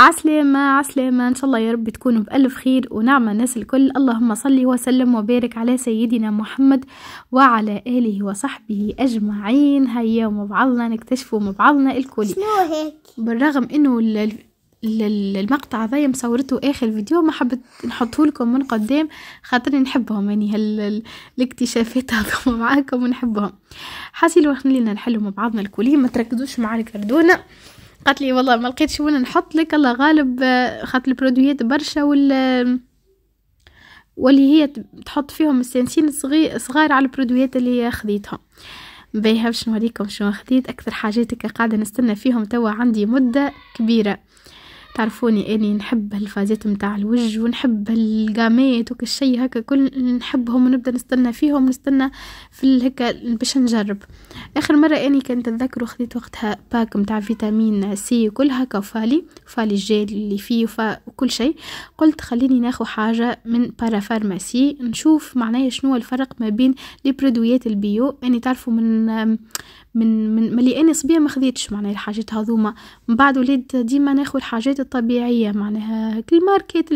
عسلامة عسلامة إن شاء الله يا رب تكونوا بألف خير ونعمة الناس الكل اللهم صل وسلم وبارك على سيدنا محمد وعلى آله وصحبه أجمعين هيا مع بعضنا نكتشفوا مع بعضنا الكل شنو هيك بالرغم إنه المقطع هذايا مصورته اخر فيديو ما حبيت نحطه لكم من قدام خاطرني نحبهم يعني هال الاكتشافات هذوما معاكم ونحبهم حاسيلو خلينا نحلو مع بعضنا الكل ما تركزوش مع الكردونه قالت لي والله ما لقيتش وين نحط لك الله غالب آه، خاطر البرودويات برشا وال آه، واللي هي تحط فيهم السنسين صغير صغار على البرودويات اللي خديتهم باهي باش نوريكم شنو خديت اكثر حاجات قاعده نستنى فيهم توا عندي مده كبيره تعرفوني اني نحب الفازات متاع الوجه ونحب هالقامات وكل شيء هكا كل نحبهم ونبدا نستنى فيهم نستنى في هكا باش نجرب اخر مره اني كنت نتذكر خديت وقتها باك متاع فيتامين سي وكل هكا فالي فالي الجيل اللي فيه وفا وكل شيء قلت خليني ناخذ حاجه من فارماسي نشوف معناها شنو الفرق ما بين لي برودويات البيو اني يعني تعرفوا من من من ملي انا صبيه ما خذيتش معناها الحاجات هذوما من بعد وليت ديما ناخذ الحاجات الطبيعيه معناها كل ماركت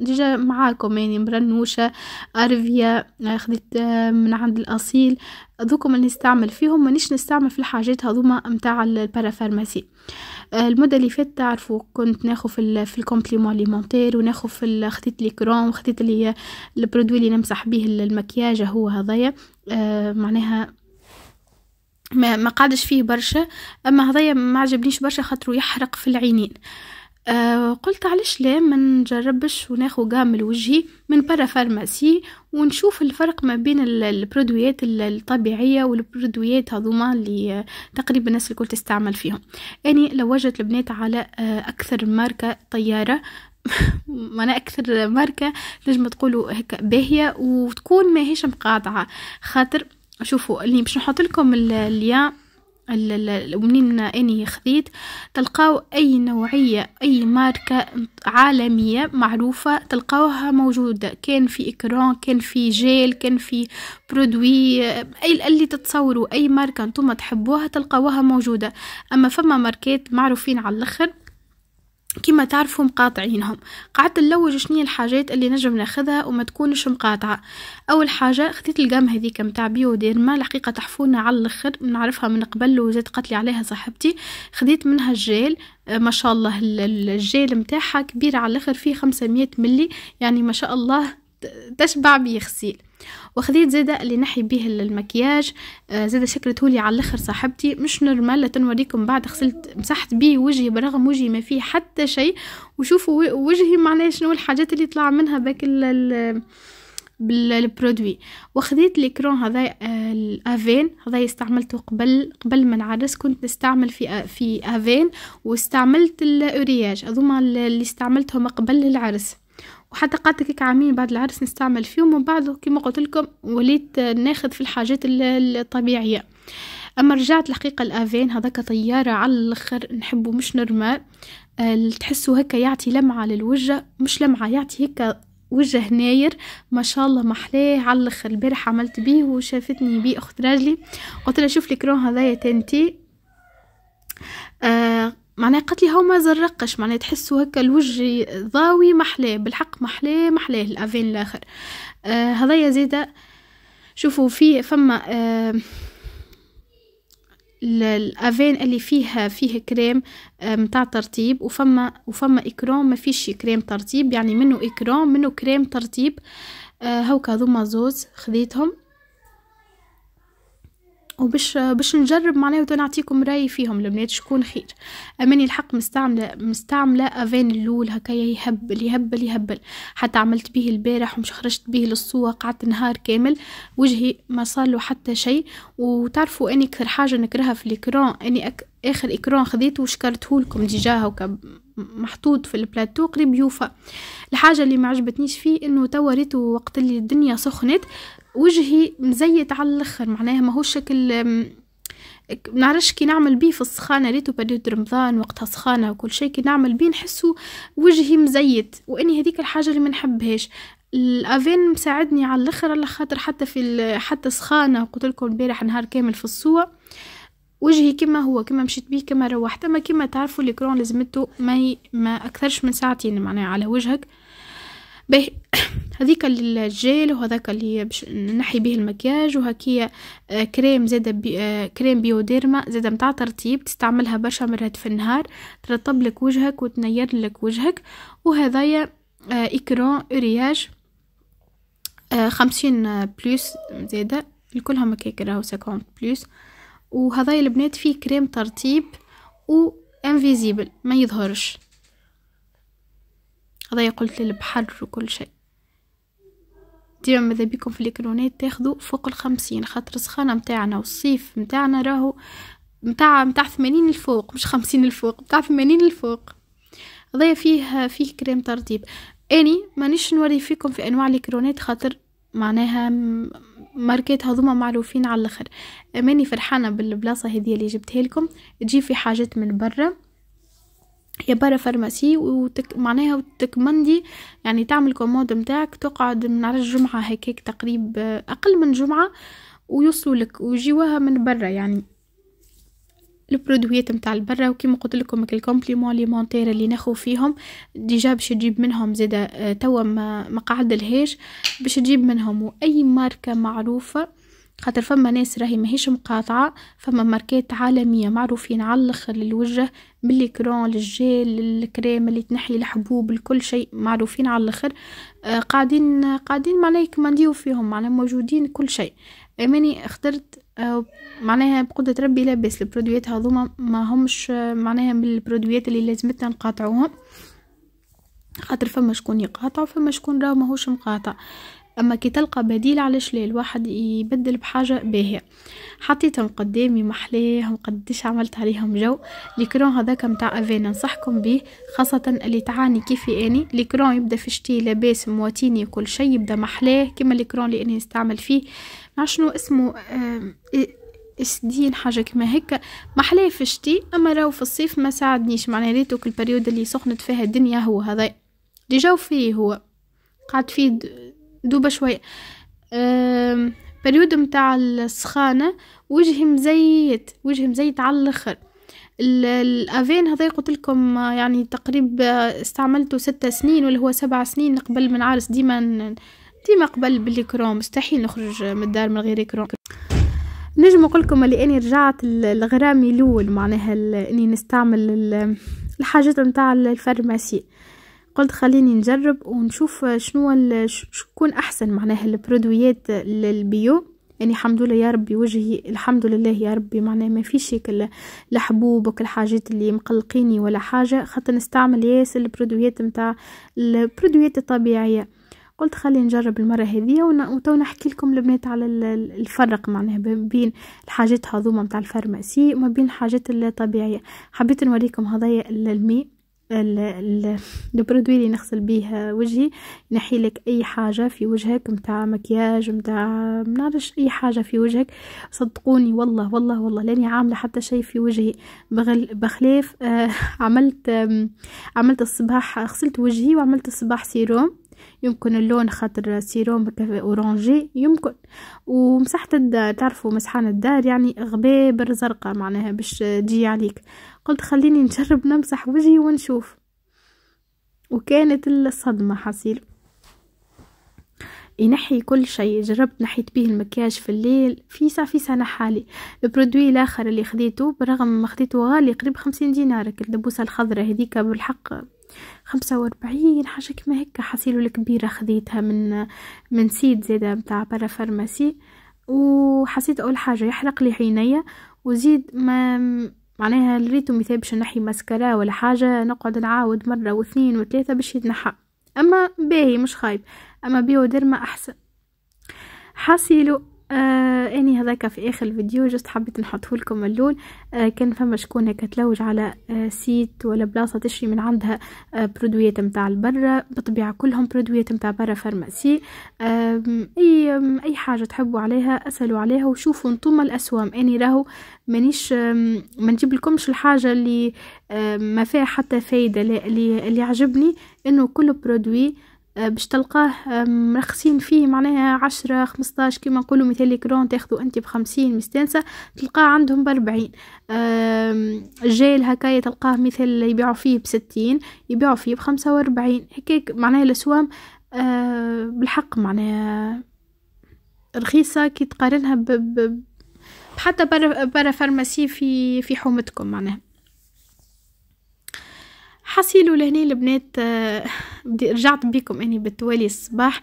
ديجا معاكم يعني مرنوشه ارفيا آه، خذيت آه، من عند الاصيل ذوكم اللي نستعمل فيهم مانيش نستعمل في الحاجات هذوما متاع البارافارماسي آه، المدة اللي فاتت تعرفوا كنت ناخذ في ال في الكومبليمون ليمونتير وناخذ في خديت لي كروم خديت لي البرودوي اللي نمسح به المكياج هو هذايا معناها ما ما قعدش فيه برشا اما هذايا ما عجبنيش برشا خاطر يحرق في العينين أه قلت علاش لا ما نجربش وناخو كامل وجهي من برا فارماسي ونشوف الفرق ما بين البرودويات الطبيعيه والبرودويات هذوما اللي آه، تقريبا الناس الكل تستعمل فيهم اني يعني لوجت البنات على آه، اكثر ماركه طياره معناها اكثر ماركه نجم تقولوا هكا باهيه وتكون ماهيش مقاطعه خاطر شوفوا اللي باش نحط لكم الياء ومنين اني خذيت تلقاو اي نوعيه اي ماركه عالميه معروفه تلقاوها موجوده كان في اكران كان في جيل كان في برودوي اي اللي تتصوروا اي ماركه نتوما تحبوها تلقاوها موجوده اما فما ماركات معروفين على الاخر كما تعرفوا مقاطعينهم قعدت نلوج شنو الحاجات اللي نجم ناخذها وما تكونش مقاطعه اول حاجه خديت القام هذيك نتاع بيوديرما الحقيقه تحفونه على الاخر نعرفها من قبل وزاد قتلي عليها صاحبتي خديت منها الجيل آه، ما شاء الله الجيل متاعها كبير على الاخر فيه 500 ملي يعني ما شاء الله تشبع بيغسيل وخذيت زيدا اللي نحي به المكياج آه، زيدا شكل تولي على الاخر صاحبتي مش نرمال تنوريكم بعد غسلت مسحت بيه وجهي برغم وجهي ما فيه حتى شيء وشوفوا وجهي معناه شنو الحاجات اللي طلع منها باك بالبرودوي وخذيت ليكرون هذا آه، الافين هذا استعملته قبل قبل ما نعرس كنت نستعمل في في افين واستعملت الاورياج هذوما اللي استعملتهم قبل العرس وحتى قعدت كيك عامين بعد العرس نستعمل فيهم ومن بعده كما قلت لكم وليت ناخذ في الحاجات الطبيعيه اما رجعت الحقيقه الافين هذاك طياره على الاخر نحبه مش نورمال آه، تحسوا هكا يعطي لمعه للوجه مش لمعه يعطي هكا وجه ناير ما شاء الله محلاه على الاخر البارح عملت بيه وشافتني بيه اخت راجلي قلت لها شوف الكرون هذايا تنتي آه معناه قالت لي هو ما زرقش معناه تحسوا هكا الوجه ضاوي محلاه بالحق محلاه محلاه الافين الاخر آه هذايا زيدا شوفوا في فما آه الافين اللي فيها فيه كريم آه، متاع ترطيب وفما وفما اكرام ما فيش كريم ترطيب يعني منه اكرام منه كريم ترطيب آه هوكا هذوما زوز خذيتهم وباش باش نجرب معناها نعطيكم رايي فيهم البنات شكون خير اماني الحق مستعمله مستعمله افين اللول هكايا يهبل يهبل يهبل حتى عملت به البارح ومش خرجت به للسوق قعدت نهار كامل وجهي ما صار له حتى شيء وتعرفوا اني اكثر حاجه نكرهها في الاكران اني أك... اخر اكران خذيته وشكرته لكم ديجا هكا محطوط في البلاتو قريب يوفى الحاجه اللي ما عجبتنيش فيه انه توا ريتو وقت اللي الدنيا سخنت وجهي مزيت على الاخر معناها ماهوش شكل نعرفش كي نعمل بيه في السخانه ريتو بديت رمضان وقتها سخانه وكل شيء كي نعمل بيه نحسو وجهي مزيت واني هذيك الحاجه اللي ما نحبهاش الافين مساعدني على الاخر على خاطر حتى في حتى سخانه قلت لكم البارح نهار كامل في الصوة وجهي كما هو كما مشيت بيه كما روحت اما كما تعرفوا الكرون لازمته ما ما اكثرش من ساعتين معناها على وجهك به هذيك الجيل وهذاك اللي باش نحي به المكياج وهكية آه، كريم زاده بي آه، كريم بيوديرما زاده متاع ترطيب تستعملها برشا مرات في النهار ترطب لك وجهك وتنير لك وجهك وهذايا ايكرون آه، ارياج خمسين بلوس زاده الكلهم هكاك راهو ساكون بلوس وهذايا البنات فيه كريم ترطيب و انفيزيبل ما يظهرش هذا قلت للبحر وكل شيء ديما ماذا بيكم في الإكرونات تاخذوا فوق الخمسين خاطر السخانة متاعنا والصيف متاعنا راهو متاع متاع ثمانين الفوق مش خمسين الفوق متاع ثمانين الفوق هذايا فيه فيه كريم ترطيب اني مانيش نوري فيكم في انواع الكرونات خاطر معناها ماركات هذوما معروفين على الاخر ماني فرحانه بالبلاصه هذه اللي جبتها لكم تجي في حاجات من برا هي برا فارماسي وتك... معناها وتكمندي يعني تعمل كوموند متاعك تقعد من على الجمعة هيك تقريب آه، أقل من جمعة ويوصلوا لك ويجيوها من برا يعني البرودويات متاع البرا وكيما قلت لكم الكومبليمون ليمونتير اللي ناخو فيهم ديجا باش تجيب منهم زادا آه، توا ما قعد الهيش باش تجيب منهم واي ماركه معروفه خاطر فما ناس راهي ماهيش مقاطعة فما ماركات عالمية معروفين على الاخر للوجه بالليكرون للجيل للكريم اللي تنحي الحبوب لكل شيء معروفين على الاخر قاعدين آه، قاعدين قاعدين معناها نديو فيهم معناها موجودين كل شيء اماني اخترت آه، معناها بقدرة ربي لاباس البرودويات هذوما ما همش آه، معناها من البرودويات اللي لازمتنا نقاطعوهم خاطر فما شكون يقاطع فما شكون راه ماهوش مقاطع اما كي تلقى بديل علاش لا الواحد يبدل بحاجه باهيه حطيتهم قدامي محليهم قديش عملت عليهم جو ليكرون هذاك متاع افانا انصحكم بيه خاصه اللي تعاني كيفي اني ليكرون يبدا في شتي لاباس مواتيني كل شيء يبدا محلاه كما ليكرون اللي اني نستعمل فيه مع شنو اسمه آه، اسدين حاجه كما هكا محلاه في شتي اما راهو في الصيف ما ساعدنيش معناها كل البريود اللي سخنت فيها الدنيا هو هذا اللي جو فيه هو قعد فيه دوبة شوية بريود متاع السخانة وجهي مزيت وجهي مزيت على الاخر الافين هذا قلت لكم يعني تقريبا استعملته ستة سنين ولا هو سبع سنين قبل من عارس ديما ديما قبل باللي كروم مستحيل نخرج من الدار من غير كروم نجم نقول لكم اللي اني رجعت لغرامي الاول معناها اني نستعمل الحاجات نتاع الفارماسي قلت خليني نجرب ونشوف شنو شكون احسن معناها البرودويات البيو يعني الحمد لله يا ربي وجهي الحمد لله يا ربي معناه ما فيش كل الحبوب وكل الحاجات اللي مقلقيني ولا حاجه خاطر نستعمل ياس البرودويات نتاع البرودويات الطبيعيه قلت خلي نجرب المره هذه وتو نحكي لكم البنات على الفرق معناها بين الحاجات هذوما متاع الفارماسي وما بين الحاجات الطبيعيه حبيت نوريكم هذايا الماء البرودوي اللي نغسل بيه وجهي نحي لك اي حاجه في وجهك متاع مكياج متاع منعرفش اي حاجه في وجهك صدقوني والله والله والله لاني عامله حتى شيء في وجهي بغل بخلاف آه عملت آه عملت الصباح غسلت وجهي وعملت الصباح سيروم يمكن اللون خاطر سيروم اورانجي يمكن ومسحت الدار تعرفوا مسحان الدار يعني غبابر زرقاء معناها باش تجي عليك قلت خليني نجرب نمسح وجهي ونشوف وكانت الصدمة حصيل ينحي كل شيء جربت نحيت به المكياج في الليل في سنة نحالي البرودوي الاخر اللي خديته برغم ما خديته غالي قريب خمسين دينار الدبوسه الخضرة هذيك بالحق خمسة وأربعين حاجة كما هكا حصيلو الكبيرة خذيتها من من سيد زادة متاع برا فارماسي وحسيت أول حاجة يحرق لي عينيا وزيد ما معناها الريتو مثال باش نحي ماسكارا ولا حاجة نقعد نعاود مرة واثنين وثلاثة باش يتنحى أما باهي مش خايب أما بيوديرما أحسن حصيلو آه اني هذاك في اخر الفيديو جست حبيت نحطه لكم اللول آه كان فما شكون هكا تلوج على آه سيت ولا بلاصه تشري من عندها آه برودويات نتاع البرة بالطبيعه كلهم برودويات نتاع برا فارماسي آه اي آه اي حاجه تحبوا عليها اسالوا عليها وشوفوا نتوما الاسوام اني راهو مانيش ما نجيب لكمش الحاجه اللي آه ما فيها حتى فايده اللي, اللي عجبني انه كل برودوي آه، باش تلقاه آه، مرخصين فيه معناها عشرة خمسطاش كيما نقولوا مثال كرون تاخذوا انت بخمسين مستانسة تلقاه عندهم باربعين الجيل هكايا تلقاه مثال يبيعوا فيه بستين يبيعوا فيه بخمسة واربعين هكاك معناها الاسوام آه، بالحق معناها رخيصة كي تقارنها ب حتى برا, برا فارماسي في في حومتكم معناها حصيلوا لهني البنات آه، بدي رجعت بيكم اني بالتوالي الصباح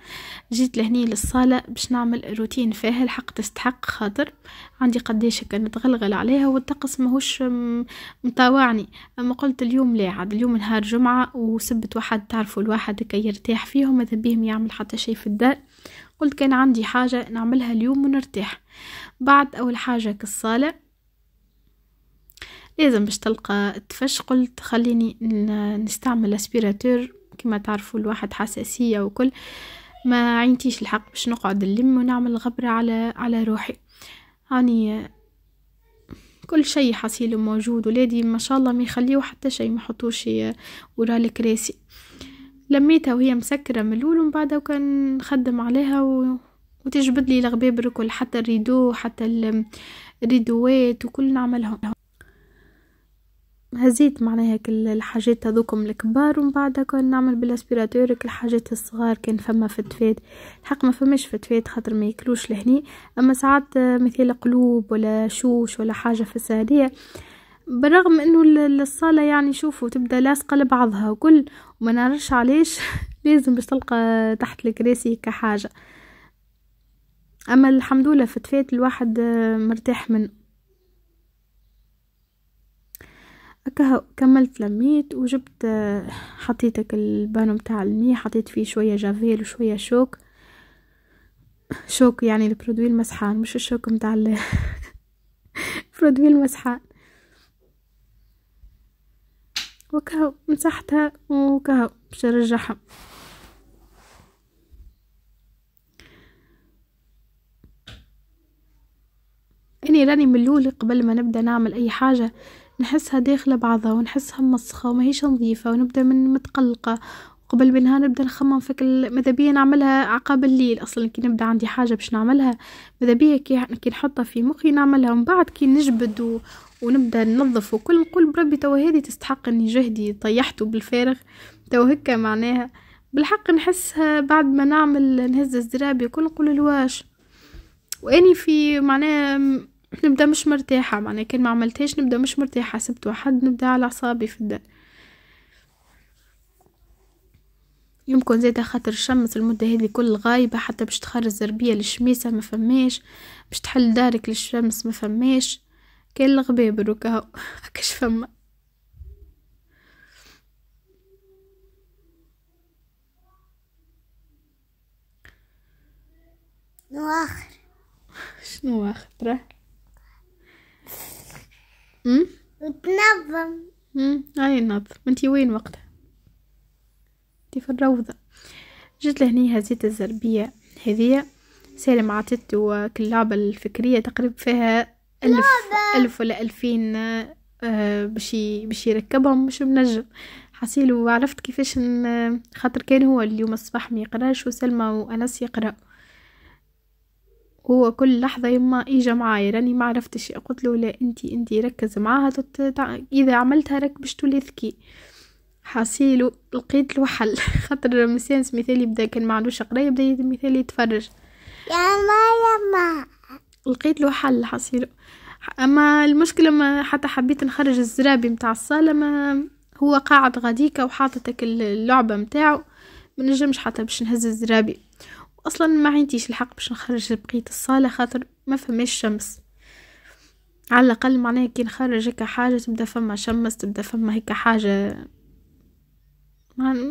جيت لهني للصاله باش نعمل روتين فيها الحق تستحق خاطر عندي قداش نتغلغل عليها والطقس ماهوش مطاوعني اما قلت اليوم لا عاد اليوم نهار جمعه وسبت واحد تعرفوا الواحد كي يرتاح فيهم ماذا بيهم يعمل حتى شيء في الدار قلت كان عندي حاجه نعملها اليوم ونرتاح بعد اول حاجه كالصاله إذا باش تلقى تفش قلت خليني نستعمل اسبيراتور كما تعرفوا الواحد حساسية وكل ما عينتيش الحق باش نقعد نلم ونعمل غبرة على على روحي هاني كل شيء حصيل موجود ولادي ما شاء الله ما يخليو حتى شيء ما حطوش ورا الكراسي لميتها وهي مسكرة من الأول ومن بعدها وكان نخدم عليها و... وتجبد لي الغباب الكل حتى الريدو حتى الريدوات وكل نعملهم هزيت معناها كل الحاجات هذوكم الكبار ومن بعدها كنا نعمل بالاسبيراتور الحاجات الصغار كان فما فتفات الحق ما فماش فتفات خاطر ما ياكلوش لهني اما ساعات مثل قلوب ولا شوش ولا حاجه في السهديه بالرغم انه الصاله يعني شوفوا تبدا لاصقه لبعضها وكل وما نعرفش علاش لازم باش تلقى تحت الكراسي كحاجه اما الحمد لله فتفات الواحد مرتاح منه أكهو كملت لميت وجبت آه، حطيتك البانو متاع المي حطيت فيه شوية جافيل وشوية شوك شوك يعني البرودوي المسحان مش الشوك متاع البرودوي المسحان وكهو مسحتها وكهو باش نرجعها اني راني من الاول قبل ما نبدا نعمل اي حاجه نحسها داخلة بعضها ونحسها ممسخة وماهيش نظيفة ونبدأ من متقلقة قبل منها نبدا نخمم فيك ماذا بيا نعملها عقاب الليل اصلا كي نبدا عندي حاجه باش نعملها ماذا بيا كي نحطها في مخي نعملها ومن بعد كي نجبد و... ونبدا ننظف وكل نقول بربي توا هذه تستحق اني جهدي طيحته بالفارغ توا هكا معناها بالحق نحسها بعد ما نعمل نهز الزرابي كل نقول الواش واني في معناها نبدا مش مرتاحه معناها كان ما عملتهاش نبدا مش مرتاحه سبت واحد نبدا على اعصابي في الدار يمكن زيادة خاطر الشمس المدة هذه كل غايبة حتى باش تخرج زربية للشميسة ما فماش باش تحل دارك للشمس ما فماش كان الغباب روكا هكاش فما نواخر شنو واخر امم وتنظم هاي نظم انتي وين وقتها انتي في الروضة جيت لهني هزيت الزربية هذية سالم عطيته كلابة الفكرية تقريبا فيها ألف ألف ولا ألفين آه، بشي باش يركبهم مش منجم حسيل وعرفت كيفاش خاطر كان هو اليوم الصباح ما يقراش وسلمى وانس يقراو هو كل لحظة يما إجا معايا راني ما عرفتش قلت له لا انتي انتي ركز معاها إذا عملتها راك باش تولي ذكي حاسيلو لقيت له حل خاطر مسانس مثالي بدا كان معلوش قراية بدا مثالي يتفرج يما يما لقيت له حل حاسيلو اما المشكلة ما حتى حبيت نخرج الزرابي متاع الصالة ما هو قاعد غاديكا وحاطتك اللعبة متاعو منجمش حتى باش نهز الزرابي واصلا ما عنديش الحق باش نخرج بقيه الصاله خاطر ما فماش شمس على الاقل معناها كي نخرج هكا حاجه تبدا فما شمس تبدا فما هكا حاجه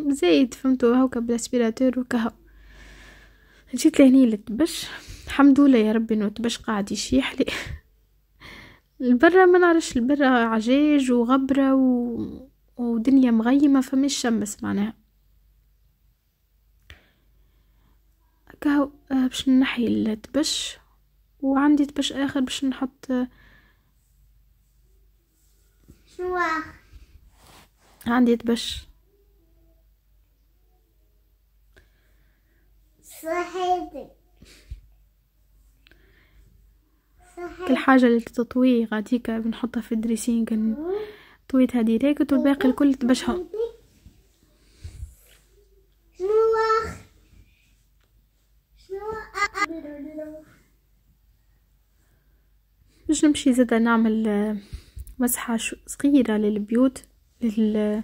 زايد فهمتو هاكا بالاسبيراتور وكهو جيت لهني للتبش الحمد لله يا ربي انه تبش قاعد يشيح لي البرة ما نعرفش البرة عجاج وغبرة و... ودنيا مغيمة فمش شمس معناها كهو آه، باش نحي الدبش وعندي دبش اخر باش نحط آه، شو عندي دبش صحيح كل حاجة اللي تطويه غاديكا بنحطها في الدريسينغ نطويتها ديريكت والباقي الكل تبشهم باش نمشي زادا نعمل آه، مسحة صغيرة للبيوت لل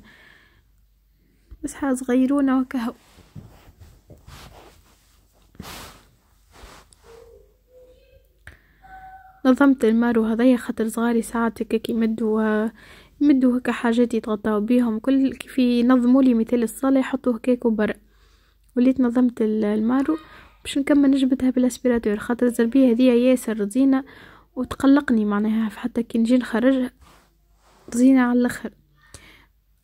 مسحة صغيرونة وكهو نظمت المارو هذايا خاطر صغاري ساعات هكاك يمدوا آه، يمدوا هكا حاجات يتغطاو بيهم كل كيف ينظموا لي مثال الصاله يحطوه هكاك برا وليت نظمت المارو باش نكمل نجبدها بالاسبيراتور خاطر الزربيه هذه ياسر زينه وتقلقني معناها حتى كي نجي نخرجها زينه على الاخر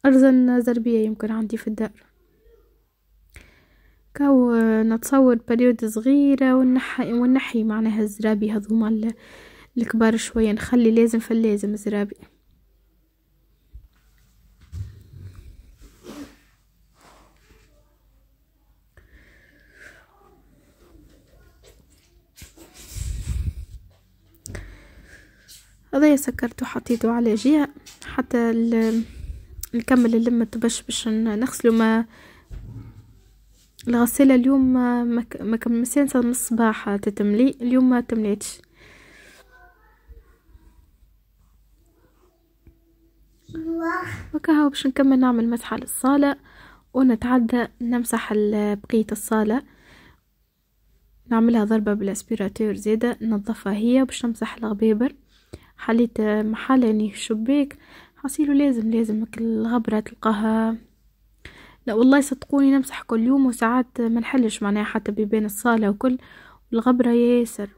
ارزن زربيه يمكن عندي في الدار كاو نتصور بريود صغيره ونحي ونحي معناها الزرابي هذوما الكبار شويه نخلي لازم فلازم الزرابي هذايا سكرت وحطيته على جهه حتى نكمل اللمة باش باش نغسلو ما الغسالة اليوم ما ما كملتش من الصباح تتملي اليوم ما تمليتش وكهو باش نكمل نعمل مسحة للصالة ونتعدى نمسح بقية الصالة نعملها ضربة بالاسبيراتور زيادة ننظفها هي باش نمسح الغبيبر حليت محل يعني الشباك حصيلو لازم لازم الغبرة تلقاها لا والله صدقوني نمسح كل يوم وساعات ما نحلش معناها حتى بيبان الصالة وكل والغبرة ياسر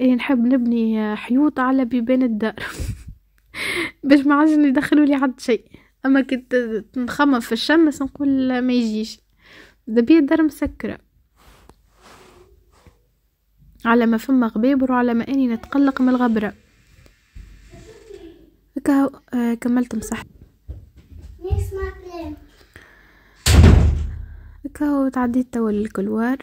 إيه نحب نبني حيوط على بيبان الدار باش ما عادش يدخلوا لي حد شيء اما كنت نخمم في الشمس نقول ما يجيش دبي الدار مسكره على ما فما غبيبر وعلى ما اني نتقلق من الغبرة هكا آه، كملت مسح هكا تعديت توا للكلوار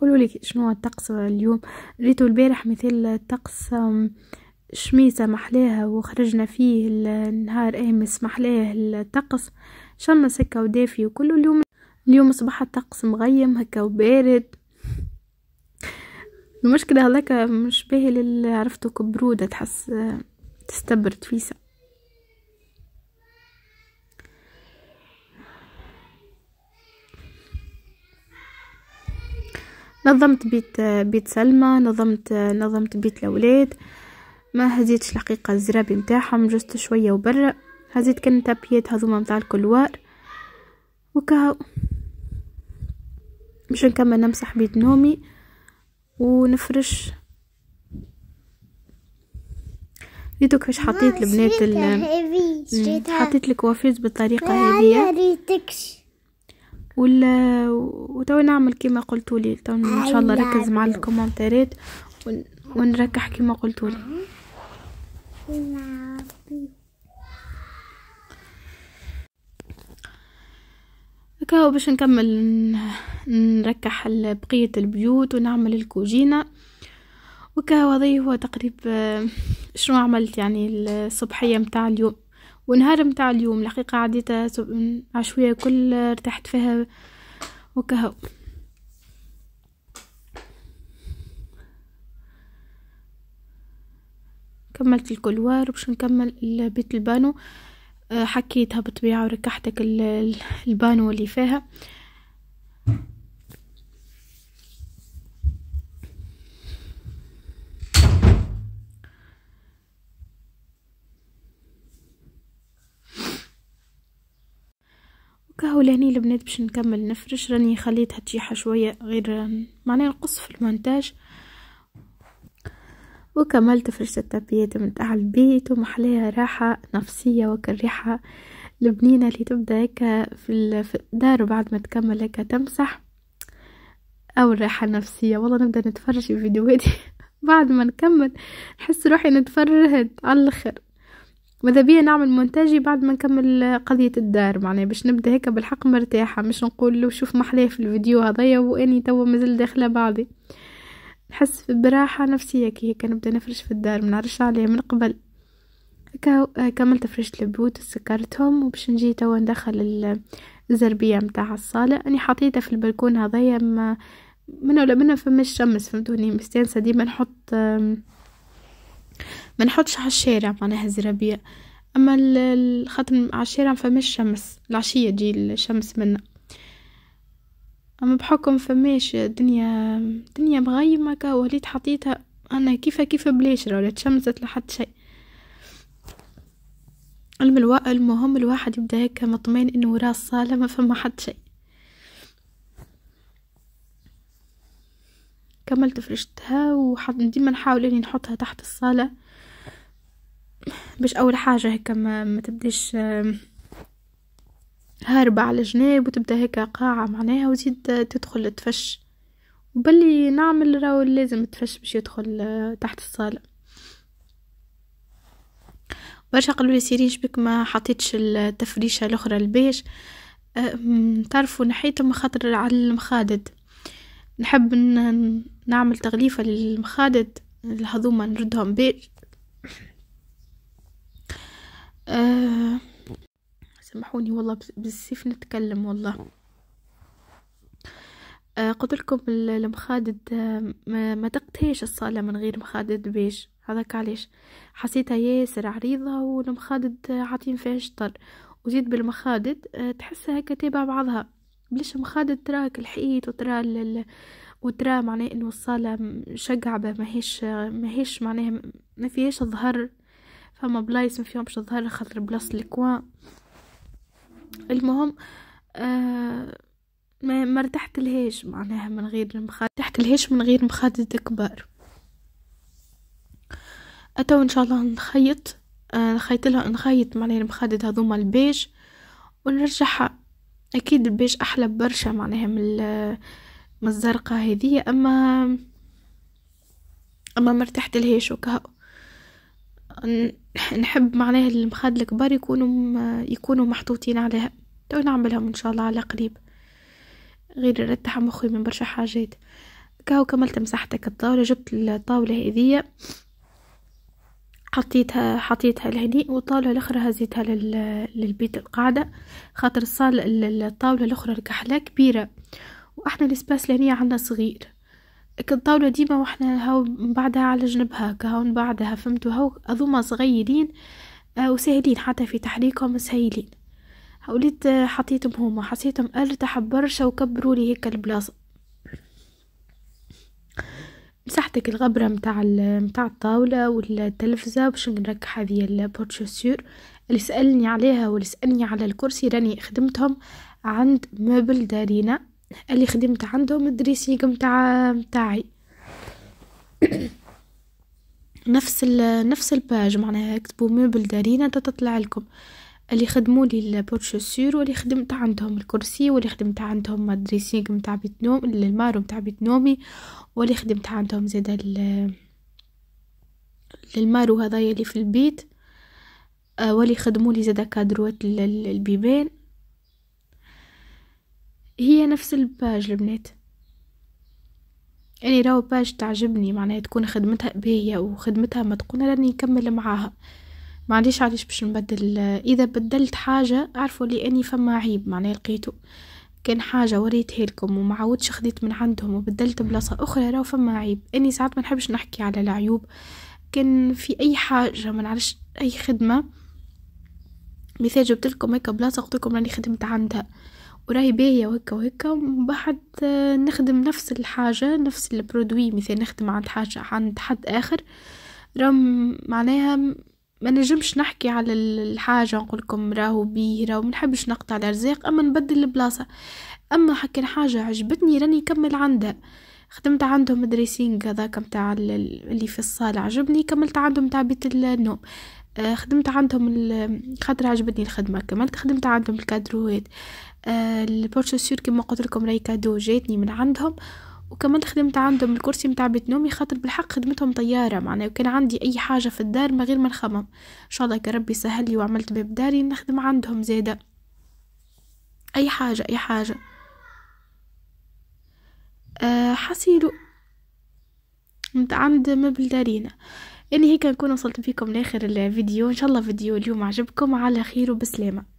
قولوا لي شنو الطقس اليوم ريتو البارح مثل الطقس الشميسة محلاها وخرجنا فيه النهار أمس محلاه الطقس شمس هكا ودافي وكل اليوم اليوم صباح الطقس مغيم هكا وبارد المشكلة هذاك مش باهي اللي عرفتو كبرودة تحس تستبرد فيسا نظمت بيت بيت سلمى نظمت نظمت بيت الأولاد ما هزيتش الحقيقه الزرابي نتاعهم جست شويه وبرا هزيت كان تابيات هذوما نتاع الكلوار وكهو مش نكمل نمسح بيت نومي ونفرش ريتو كيفاش حطيت البنات ال... حطيت الكوافيز بالطريقه هذه وال وتو نعمل كما قلتولي لي ان شاء الله أيوة. ركز مع الكومنتات ونركح كما قلتولي كاو باش نكمل نركح بقية البيوت ونعمل الكوجينة وكاو هذا هو تقريب آه، شنو عملت يعني الصبحية متاع اليوم ونهار متاع اليوم الحقيقة عديت آه، عشوية كل آه، ارتحت فيها وكهو كملت الكلوار باش نكمل بيت البانو آه، حكيتها بطبيعة وركحتك البانو اللي فيها وكهو لهني البنات باش نكمل نفرش راني خليتها تشيحة شوية غير معناها نقص في المونتاج وكملت فرشة التربيه من تاع البيت ومحليها راحة نفسية وكالريحة البنينة اللي تبدأ هيك في الدار بعد ما تكمل هيك تمسح أو الراحة النفسية والله نبدأ نتفرج في فيديوهاتي بعد ما نكمل نحس روحي نتفرهد على الآخر ماذا بيا نعمل مونتاجي بعد ما نكمل قضية الدار معناها باش نبدا هيك بالحق مرتاحة مش نقول له شوف محلاه في الفيديو هذايا واني توا مازال داخلة بعضي نحس براحة نفسية كي هيك نبدا نفرش في الدار منعرفش عليه من قبل كملت فرشت البيوت وسكرتهم وباش نجي توا ندخل الزربية متاع الصالة اني حطيتها في البلكون هذايا ما من ولا منها فما شمس فهمتوني مستانسة ديما نحط ما نحطش على الشارع معناها الزربيه اما الختم على الشارع فما شمس العشية تجي الشمس منا اما بحكم فماش دنيا دنيا مغيمه كهو وليت حطيتها انا كيفا كيف بلاش راه لا تشمست لا شيء الملواء المهم الواحد يبدا هيك مطمئن انه وراه الصاله ما فما حد شيء كملت فرشتها وحط ديما نحاول اني نحطها تحت الصاله باش اول حاجه هيك ما, ما تبداش هاربة على جناب وتبدا هيك قاعة معناها وزيد تدخل تفش وبلي نعمل راهو لازم تفش باش يدخل آه، تحت الصالة برشا قالوا لي سيرين بك ما حطيتش التفريشه الاخرى البيش آه، تعرفوا نحيتهم خاطر على المخادد نحب نعمل تغليفه للمخادد الهضومة نردهم بيش أه سمحوني والله بالسيف نتكلم والله آه قلت لكم المخادد آه، ما, ما تقتهيش الصاله من غير مخادد بيج هذاك علاش حسيتها ياسر عريضه والمخادد آه، عاطين فيها شطر وزيد بالمخادد آه تحسها هكا تابع بعضها بلاش مخادد تراك الحيط وترى لل... وترى معناه انه الصاله شقعبه ماهيش ماهيش معناها ما فيهاش ظهر فما بلايص ما فيهمش ظهر خاطر بلاصه الكوان المهم آه ما ارتحت لهيش معناها من غير المخاد تحت لهيش من غير مخادد كبار اتو ان شاء الله نخيط آه نخيط لها نخيط معناها المخادد هذوما البيج ونرجعها اكيد البيج احلى برشا معناها من من الزرقاء هذه اما اما مرتحت لهيش وكهو نحب معناها المخاد الكبار يكونوا يكونوا محطوطين عليها تو نعملهم ان شاء الله على قريب غير نرتاح مخي من برشا حاجات كاو كملت مساحتك الطاولة جبت الطاولة هذية حطيتها حطيتها لهني والطاولة الأخرى هزيتها للبيت القاعدة خاطر الصال الطاولة الأخرى الكحلة كبيرة وإحنا الاسباس لهني عندنا صغير كنت طاولة ديما وإحنا هاو من بعدها على جنبها هاكا هاو من بعدها فهمتوا هاو أظوما صغيرين آه وسهلين حتى في تحريكهم سهلين وليت آه، حطيتهم هما حسيتهم أرتاح برشا وكبروا لي هيك البلاصة مسحتك الغبرة متاع متاع الطاولة والتلفزة باش نرك هذه البورتشوسور اللي سألني عليها واللي سألني على الكرسي راني خدمتهم عند موبل دارينا اللي خدمت عندهم الدريسيق متاع متاعي نفس ال نفس الباج معناها اكتبوا ميبل دارينا تطلع لكم اللي خدموا لي البورشوسور واللي خدمت عندهم الكرسي واللي خدمت عندهم الدريسينغ نتاع بيت نوم المارو نتاع بيت نومي واللي خدمت عندهم زادا المارو هذايا اللي في البيت آه، واللي خدموا لي زادا كادروات البيبان هي نفس الباج البنات يعني راهو باج تعجبني معناها تكون خدمتها باهية وخدمتها ما تكون راني نكمل معاها ما عنديش علاش باش نبدل اذا بدلت حاجة اعرفوا لي اني فما عيب معناها لقيته كان حاجة وريتها لكم وما عاودش خديت من عندهم وبدلت بلاصة اخرى راهو فما عيب اني ساعات ما نحبش نحكي على العيوب كان في اي حاجة ما نعرفش اي خدمة مثال جبت لكم هيك بلاصة قلت لكم راني خدمت عندها وراهي باهية وهكا وهكا وبعد نخدم نفس الحاجة نفس البرودوي مثلا نخدم عند حاجة عند حد آخر رم معناها ما نجمش نحكي على الحاجة نقول لكم راهو بيه راهو ما نحبش نقطع الأرزاق أما نبدل البلاصة أما حكي حاجة عجبتني راني نكمل عندها خدمت عندهم دريسينج هذاك متاع اللي في الصالة عجبني كملت عندهم تاع بيت النوم آه، خدمت عندهم خاطر عجبتني الخدمة كملت خدمت عندهم الكادروات آه، البورشو سور كما قلت لكم راهي كادو جاتني من عندهم وكمان خدمت عندهم الكرسي متاع بيت نومي خاطر بالحق خدمتهم طياره معناه وكان عندي اي حاجه في الدار ما غير ما نخمم ان شاء الله ربي سهل لي وعملت باب داري نخدم عندهم زاده اي حاجه اي حاجه أه حصيلو عند مبل دارينا اللي هيك نكون وصلت فيكم لاخر الفيديو ان شاء الله فيديو اليوم عجبكم على خير وبسلامه